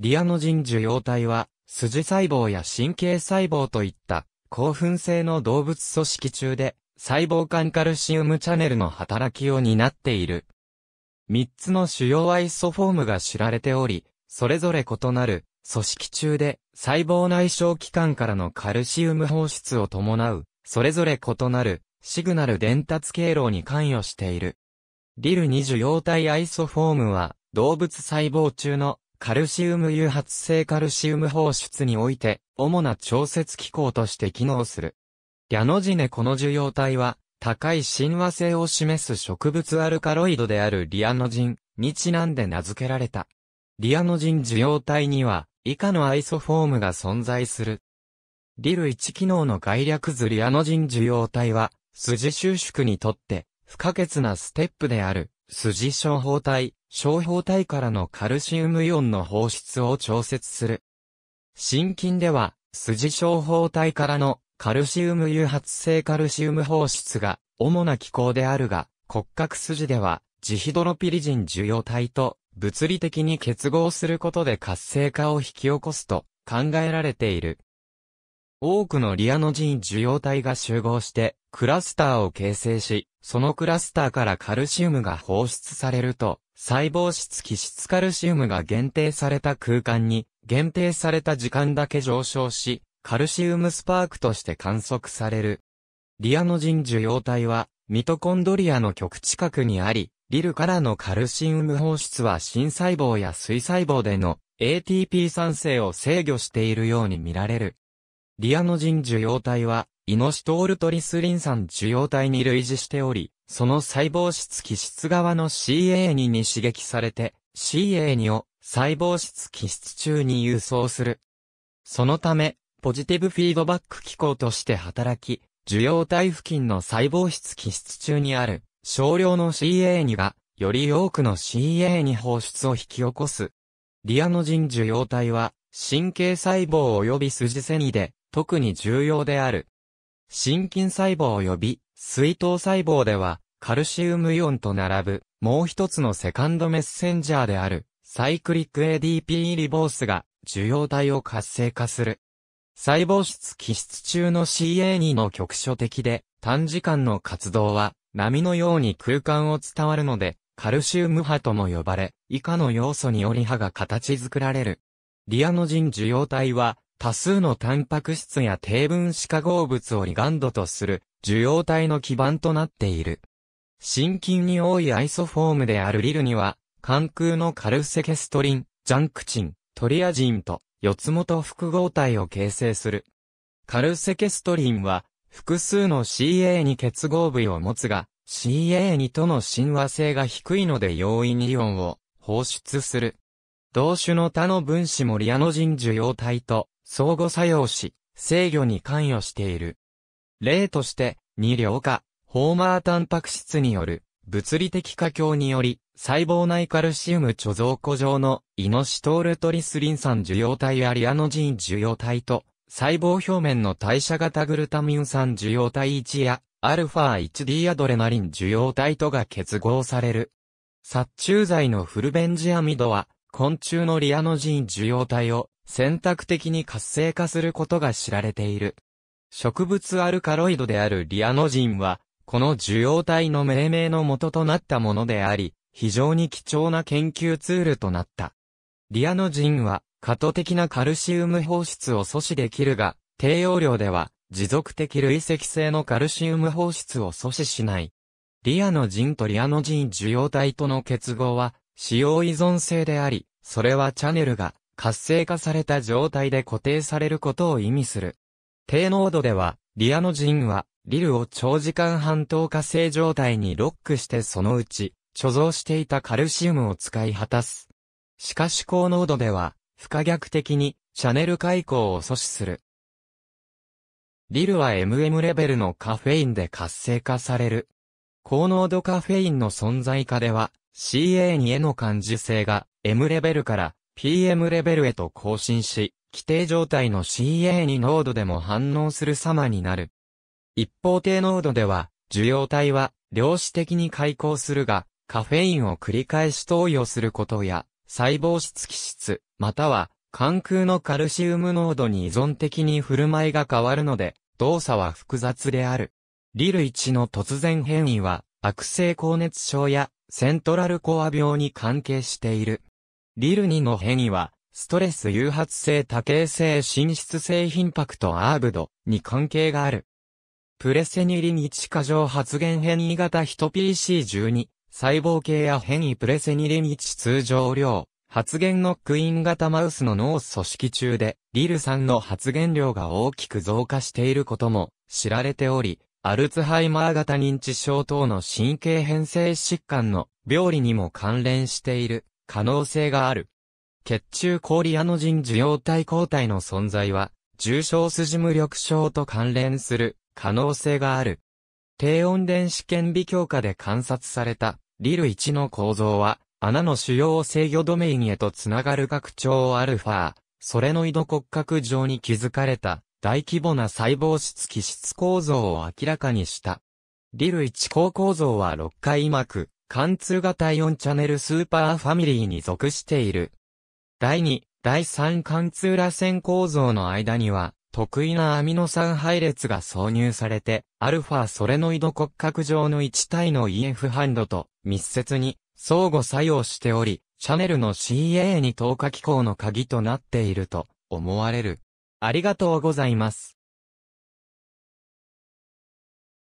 リアノジン受容体は、筋細胞や神経細胞といった興奮性の動物組織中で細胞間カルシウムチャネルの働きを担っている。三つの主要アイソフォームが知られており、それぞれ異なる組織中で細胞内小器官からのカルシウム放出を伴う、それぞれ異なるシグナル伝達経路に関与している。リル2受容体アイソフォームは動物細胞中のカルシウム誘発性カルシウム放出において、主な調節機構として機能する。矢ノジネこの受容体は、高い親和性を示す植物アルカロイドであるリアノジンにちなんで名付けられた。リアノジン受容体には、以下のアイソフォームが存在する。リル1機能の概略図リアノジン受容体は、筋収縮にとって、不可欠なステップである、筋小胞体、小胞体からのカルシウムイオンの放出を調節する。心筋では、筋小胞体からのカルシウム誘発性カルシウム放出が主な機構であるが、骨格筋では、ジヒドロピリジン受容体と物理的に結合することで活性化を引き起こすと考えられている。多くのリアノジン受容体が集合してクラスターを形成し、そのクラスターからカルシウムが放出されると細胞質基質カルシウムが限定された空間に、限定された時間だけ上昇し、カルシウムスパークとして観測される。リアノジン受容体は、ミトコンドリアの極近くにあり、リルからのカルシウム放出は新細胞や水細胞での ATP 酸性を制御しているように見られる。リアノジン受容体は、イノシトールトリスリン酸受容体に類似しており、その細胞質基質側の CA2 に刺激されて、CA2 を細胞質基質中に輸送する。そのため、ポジティブフィードバック機構として働き、受容体付近の細胞質基質中にある少量の CA2 が、より多くの CA2 放出を引き起こす。リアノジン受容体は、神経細胞及び筋繊維で、特に重要である。心筋細胞及び水筒細胞では、カルシウムイオンと並ぶ、もう一つのセカンドメッセンジャーである、サイクリック ADP リボースが、受容体を活性化する。細胞質基質中の CA2 の局所的で、短時間の活動は、波のように空間を伝わるので、カルシウム波とも呼ばれ、以下の要素により波が形作られる。リアノジン受容体は、多数のタンパク質や低分子化合物をリガンドとする受容体の基盤となっている。心筋に多いアイソフォームであるリルには、関空のカルセケストリン、ジャンクチン、トリアジンと四つ元複合体を形成する。カルセケストリンは、複数の CA2 結合部位を持つが、CA2 との親和性が低いので容易にイオンを放出する。同種の他の分子もリアノジン受容体と相互作用し、制御に関与している。例として、二量化、ホーマータンパク質による物理的過強により、細胞内カルシウム貯蔵庫上のイノシトールトリスリン酸受容体やリアノジン受容体と、細胞表面の代謝型グルタミン酸受容体1や、アルファ 1D アドレナリン受容体とが結合される。殺虫剤のフルベンジアミドは、昆虫のリアノジン受容体を選択的に活性化することが知られている。植物アルカロイドであるリアノジンは、この受容体の命名の元となったものであり、非常に貴重な研究ツールとなった。リアノジンは、過渡的なカルシウム放出を阻止できるが、低容量では、持続的累積性のカルシウム放出を阻止しない。リアノジンとリアノジン受容体との結合は、使用依存性であり、それはチャネルが活性化された状態で固定されることを意味する。低濃度では、リアノジンは、リルを長時間半透過性状態にロックしてそのうち、貯蔵していたカルシウムを使い果たす。しかし高濃度では、不可逆的に、チャネル開口を阻止する。リルは MM レベルのカフェインで活性化される。高濃度カフェインの存在下では、CA2 への感受性が M レベルから PM レベルへと更新し、規定状態の CA2 濃度でも反応する様になる。一方低濃度では、受容体は量子的に開口するが、カフェインを繰り返し投与することや、細胞質気質、または、関空のカルシウム濃度に依存的に振る舞いが変わるので、動作は複雑である。リル1の突然変異は、悪性高熱症やセントラルコア病に関係している。リルニの変異は、ストレス誘発性多形性心出性頻拍とアーブドに関係がある。プレセニリン1過剰発現変異型ヒト PC12、細胞系や変異プレセニリン1通常量、発現のクイーン型マウスの脳組織中で、リルさんの発現量が大きく増加していることも知られており、アルツハイマー型認知症等の神経変性疾患の病理にも関連している可能性がある。血中氷アノジン受容体抗体の存在は、重症筋無力症と関連する可能性がある。低温電子顕微鏡下で観察されたリル1の構造は、穴の主要制御ドメインへとつながる拡張ァ、それの井戸骨格上に築かれた大規模な細胞質基質構造を明らかにした。リル1項構造は6回膜、貫通型イオンチャネルスーパーファミリーに属している。第2、第3貫通螺旋構造の間には、得意なアミノ酸配列が挿入されて、アルファソレノイド骨格上の1体の EF ハンドと密接に相互作用しており、チャネルの CA に透過機構の鍵となっていると思われる。ありがとうございます。